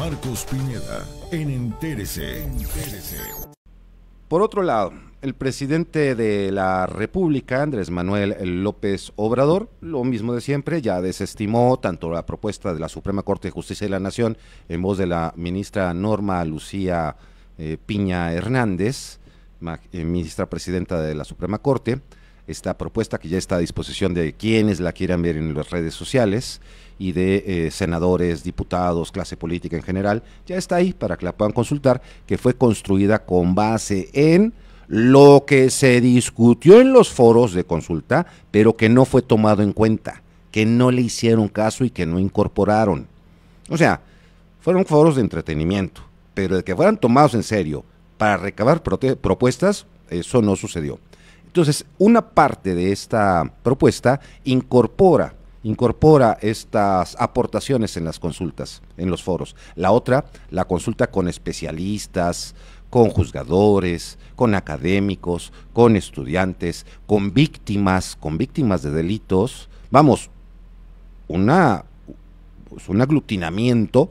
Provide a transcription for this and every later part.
Marcos Pineda en Entérese. Por otro lado, el presidente de la República, Andrés Manuel López Obrador, lo mismo de siempre, ya desestimó tanto la propuesta de la Suprema Corte de Justicia de la Nación en voz de la ministra Norma Lucía eh, Piña Hernández, eh, ministra presidenta de la Suprema Corte, esta propuesta que ya está a disposición de quienes la quieran ver en las redes sociales y de eh, senadores, diputados, clase política en general, ya está ahí para que la puedan consultar, que fue construida con base en lo que se discutió en los foros de consulta, pero que no fue tomado en cuenta, que no le hicieron caso y que no incorporaron. O sea, fueron foros de entretenimiento, pero de que fueran tomados en serio para recabar propuestas, eso no sucedió. Entonces, una parte de esta propuesta incorpora incorpora estas aportaciones en las consultas, en los foros. La otra, la consulta con especialistas, con juzgadores, con académicos, con estudiantes, con víctimas, con víctimas de delitos. Vamos, una, pues, un aglutinamiento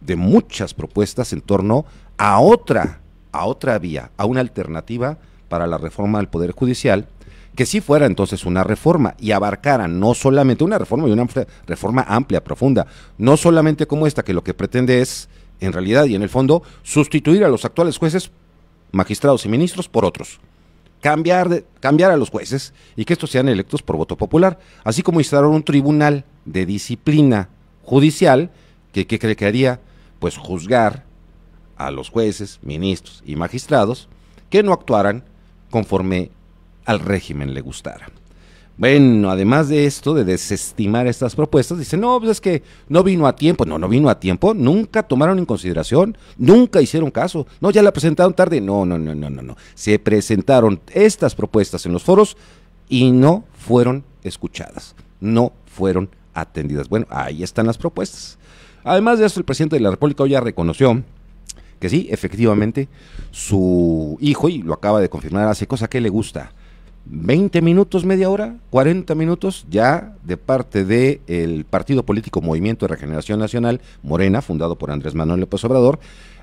de muchas propuestas en torno a otra, a otra vía, a una alternativa para la reforma del Poder Judicial, que si fuera entonces una reforma y abarcara no solamente una reforma y una reforma amplia, profunda, no solamente como esta, que lo que pretende es, en realidad y en el fondo, sustituir a los actuales jueces, magistrados y ministros por otros. Cambiar, cambiar a los jueces y que estos sean electos por voto popular, así como instalar un tribunal de disciplina judicial que, cree que haría, pues juzgar a los jueces, ministros y magistrados que no actuaran conforme al régimen le gustara. Bueno, además de esto, de desestimar estas propuestas, dice no, pues es que no vino a tiempo. No, no vino a tiempo. Nunca tomaron en consideración, nunca hicieron caso. No, ya la presentaron tarde. No, no, no, no, no, no. Se presentaron estas propuestas en los foros y no fueron escuchadas, no fueron atendidas. Bueno, ahí están las propuestas. Además de esto, el presidente de la República hoy ya reconoció que sí, efectivamente, su hijo, y lo acaba de confirmar, hace cosa que le gusta. 20 minutos, media hora, 40 minutos, ya de parte del el partido político Movimiento de Regeneración Nacional, Morena, fundado por Andrés Manuel López Obrador,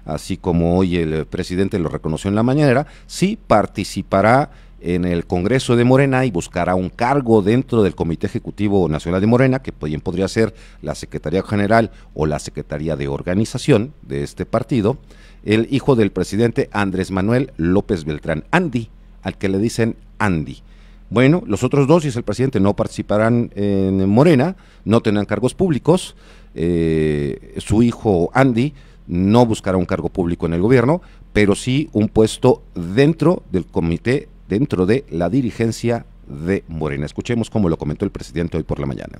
así como hoy el presidente lo reconoció en la mañanera, sí participará en el Congreso de Morena y buscará un cargo dentro del Comité Ejecutivo Nacional de Morena, que bien podría ser la Secretaría General o la Secretaría de Organización de este partido, el hijo del presidente Andrés Manuel López Beltrán, Andy, al que le dicen Andy. Bueno, los otros dos, si el presidente, no participarán en Morena, no tendrán cargos públicos. Eh, su hijo Andy no buscará un cargo público en el gobierno, pero sí un puesto dentro del Comité dentro de la dirigencia de Morena. Escuchemos cómo lo comentó el presidente hoy por la mañana.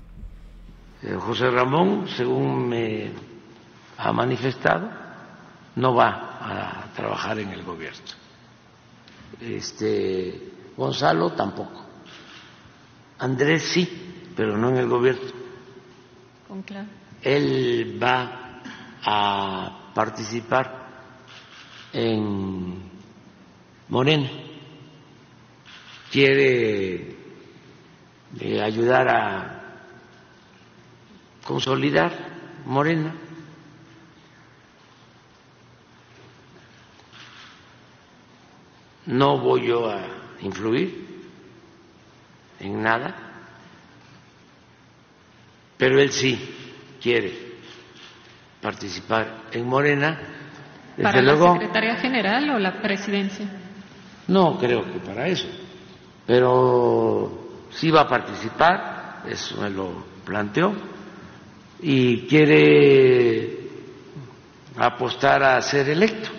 Eh, José Ramón, según me ha manifestado, no va a trabajar en el gobierno. Este Gonzalo tampoco. Andrés sí, pero no en el gobierno. Él va a participar en Morena quiere eh, ayudar a consolidar Morena. No voy yo a influir en nada, pero él sí quiere participar en Morena. ¿Para la Secretaría General o la Presidencia? No creo que para eso pero sí va a participar, eso me lo planteó, y quiere apostar a ser electo,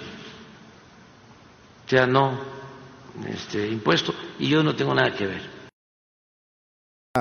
o sea, no este, impuesto, y yo no tengo nada que ver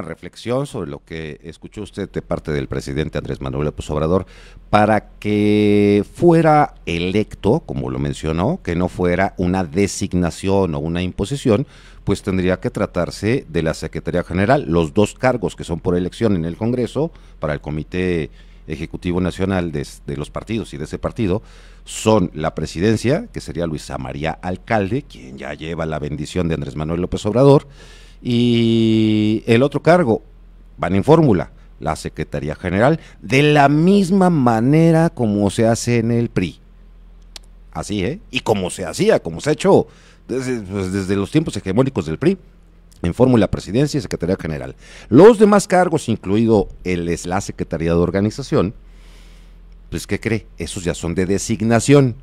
reflexión sobre lo que escuchó usted de parte del presidente Andrés Manuel López Obrador para que fuera electo, como lo mencionó, que no fuera una designación o una imposición, pues tendría que tratarse de la Secretaría General, los dos cargos que son por elección en el Congreso para el Comité Ejecutivo Nacional de, los partidos y de ese partido son la presidencia, que sería Luisa María Alcalde, quien ya lleva la bendición de Andrés Manuel López Obrador, y el otro cargo, van en fórmula, la Secretaría General, de la misma manera como se hace en el PRI. Así, ¿eh? Y como se hacía, como se ha hecho desde, pues, los tiempos hegemónicos del PRI, en fórmula presidencia y Secretaría General. Los demás cargos, incluido el, la Secretaría de Organización, pues ¿qué cree? Esos ya son de designación.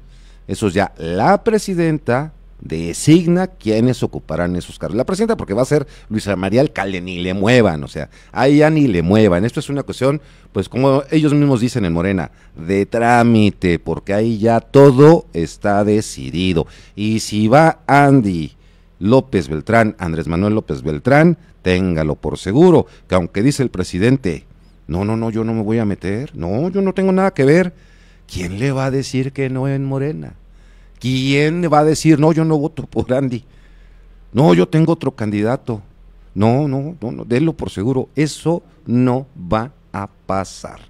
Esos ya la presidenta designa quiénes ocuparán esos cargos. La presidenta, porque va a ser Luisa María Alcalde, ni le muevan, o sea, ahí ya ni le muevan. Esto es una cuestión, pues como ellos mismos dicen en Morena, de trámite, porque ahí ya todo está decidido. Y si va Andy López Beltrán, Andrés Manuel López Beltrán, téngalo por seguro, que aunque dice el presidente, no, no, no, yo no me voy a meter, no, yo no tengo nada que ver, ¿quién le va a decir que no en Morena? ¿Quién va a decir, no, yo no voto por Andy? No, yo tengo otro candidato. No, no, no, no, denlo por seguro. Eso no va a pasar.